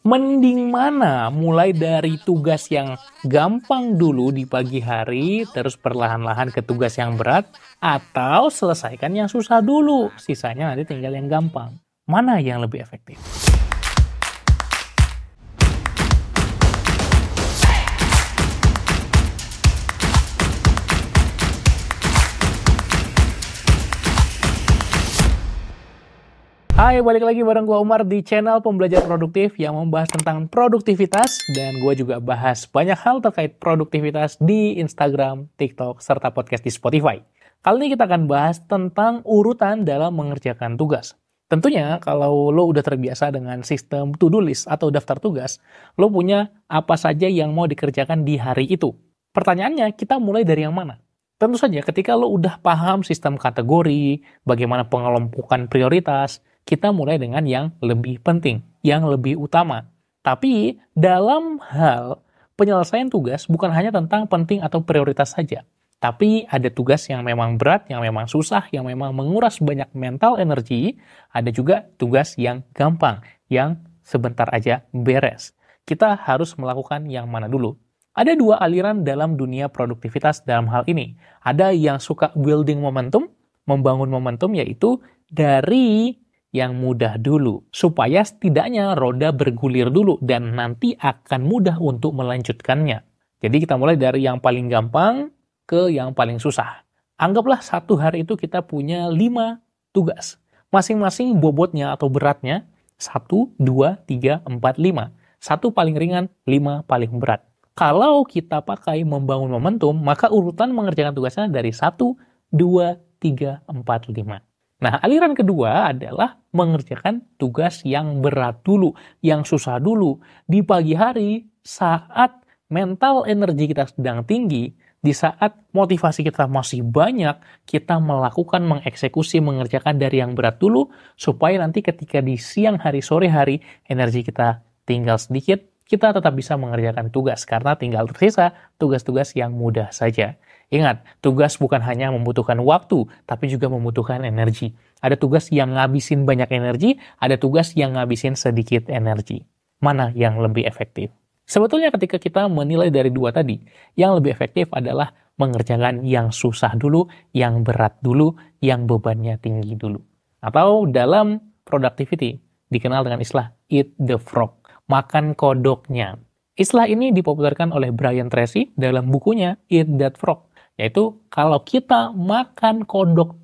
mending mana mulai dari tugas yang gampang dulu di pagi hari terus perlahan-lahan ke tugas yang berat atau selesaikan yang susah dulu sisanya nanti tinggal yang gampang mana yang lebih efektif Hai, balik lagi bareng gue Umar di channel Pembelajar Produktif yang membahas tentang produktivitas dan gue juga bahas banyak hal terkait produktivitas di Instagram, TikTok, serta podcast di Spotify. Kali ini kita akan bahas tentang urutan dalam mengerjakan tugas. Tentunya kalau lo udah terbiasa dengan sistem to-do list atau daftar tugas, lo punya apa saja yang mau dikerjakan di hari itu. Pertanyaannya, kita mulai dari yang mana? Tentu saja ketika lo udah paham sistem kategori, bagaimana pengelompokan prioritas, kita mulai dengan yang lebih penting, yang lebih utama. Tapi dalam hal penyelesaian tugas bukan hanya tentang penting atau prioritas saja, tapi ada tugas yang memang berat, yang memang susah, yang memang menguras banyak mental energi, ada juga tugas yang gampang, yang sebentar aja beres. Kita harus melakukan yang mana dulu. Ada dua aliran dalam dunia produktivitas dalam hal ini. Ada yang suka building momentum, membangun momentum yaitu dari yang mudah dulu, supaya setidaknya roda bergulir dulu dan nanti akan mudah untuk melanjutkannya. Jadi kita mulai dari yang paling gampang ke yang paling susah. Anggaplah satu hari itu kita punya lima tugas. Masing-masing bobotnya atau beratnya satu, dua, tiga, empat, lima. Satu paling ringan, lima paling berat. Kalau kita pakai membangun momentum, maka urutan mengerjakan tugasnya dari satu, dua, tiga, empat, lima. Nah, aliran kedua adalah mengerjakan tugas yang berat dulu, yang susah dulu. Di pagi hari, saat mental energi kita sedang tinggi, di saat motivasi kita masih banyak, kita melakukan mengeksekusi, mengerjakan dari yang berat dulu, supaya nanti ketika di siang hari, sore hari, energi kita tinggal sedikit, kita tetap bisa mengerjakan tugas karena tinggal tersisa tugas-tugas yang mudah saja. Ingat, tugas bukan hanya membutuhkan waktu, tapi juga membutuhkan energi. Ada tugas yang ngabisin banyak energi, ada tugas yang ngabisin sedikit energi. Mana yang lebih efektif? Sebetulnya ketika kita menilai dari dua tadi, yang lebih efektif adalah mengerjakan yang susah dulu, yang berat dulu, yang bebannya tinggi dulu. Atau dalam productivity, dikenal dengan istilah eat the frog, makan kodoknya. Istilah ini dipopulerkan oleh Brian Tracy dalam bukunya Eat That Frog. Yaitu kalau kita makan kodok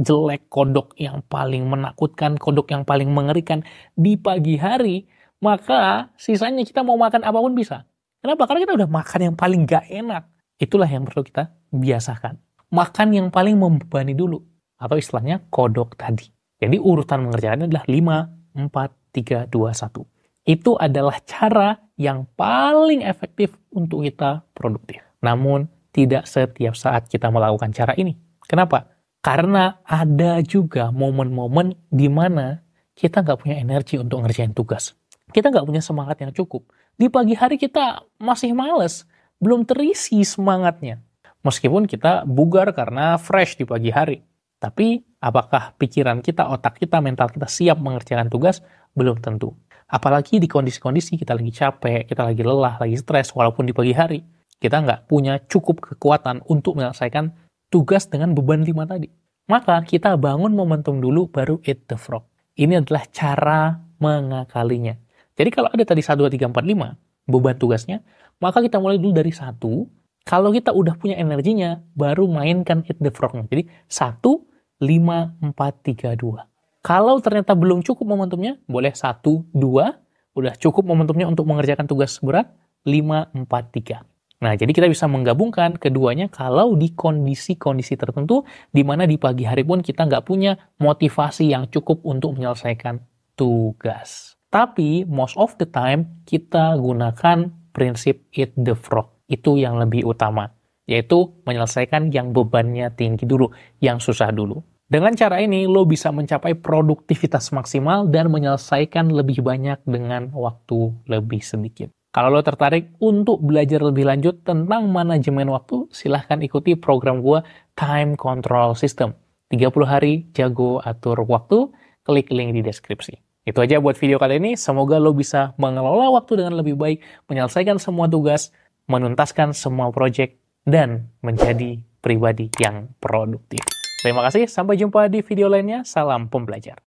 jelek kodok yang paling menakutkan, kodok yang paling mengerikan di pagi hari, maka sisanya kita mau makan apapun bisa. Kenapa? Karena kita udah makan yang paling gak enak. Itulah yang perlu kita biasakan. Makan yang paling membebani dulu. Atau istilahnya kodok tadi. Jadi urutan mengerjakannya adalah 5, 4, 3, 2, 1. Itu adalah cara yang paling efektif untuk kita produktif. Namun, tidak setiap saat kita melakukan cara ini. Kenapa? Karena ada juga momen-momen di mana kita nggak punya energi untuk ngerjain tugas. Kita nggak punya semangat yang cukup. Di pagi hari kita masih males, belum terisi semangatnya. Meskipun kita bugar karena fresh di pagi hari. Tapi apakah pikiran kita, otak kita, mental kita siap mengerjakan tugas? Belum tentu. Apalagi di kondisi-kondisi kita lagi capek, kita lagi lelah, lagi stres, walaupun di pagi hari kita nggak punya cukup kekuatan untuk menyelesaikan tugas dengan beban lima tadi. Maka kita bangun momentum dulu baru eat the frog. Ini adalah cara mengakalinya. Jadi kalau ada tadi 1, 2, 3, 4, 5 beban tugasnya, maka kita mulai dulu dari satu. Kalau kita udah punya energinya, baru mainkan eat the frog-nya. Jadi 1, 5, 4, 3, 2. Kalau ternyata belum cukup momentumnya, boleh 1, 2. Udah cukup momentumnya untuk mengerjakan tugas berat, 5, 4, 3. Nah, jadi kita bisa menggabungkan keduanya kalau di kondisi-kondisi tertentu di mana di pagi hari pun kita nggak punya motivasi yang cukup untuk menyelesaikan tugas. Tapi most of the time kita gunakan prinsip eat the frog. Itu yang lebih utama, yaitu menyelesaikan yang bebannya tinggi dulu, yang susah dulu. Dengan cara ini, lo bisa mencapai produktivitas maksimal dan menyelesaikan lebih banyak dengan waktu lebih sedikit. Kalau lo tertarik untuk belajar lebih lanjut tentang manajemen waktu, silahkan ikuti program gue Time Control System. 30 hari jago atur waktu, klik link di deskripsi. Itu aja buat video kali ini, semoga lo bisa mengelola waktu dengan lebih baik, menyelesaikan semua tugas, menuntaskan semua proyek, dan menjadi pribadi yang produktif. Terima kasih, sampai jumpa di video lainnya. Salam pembelajar.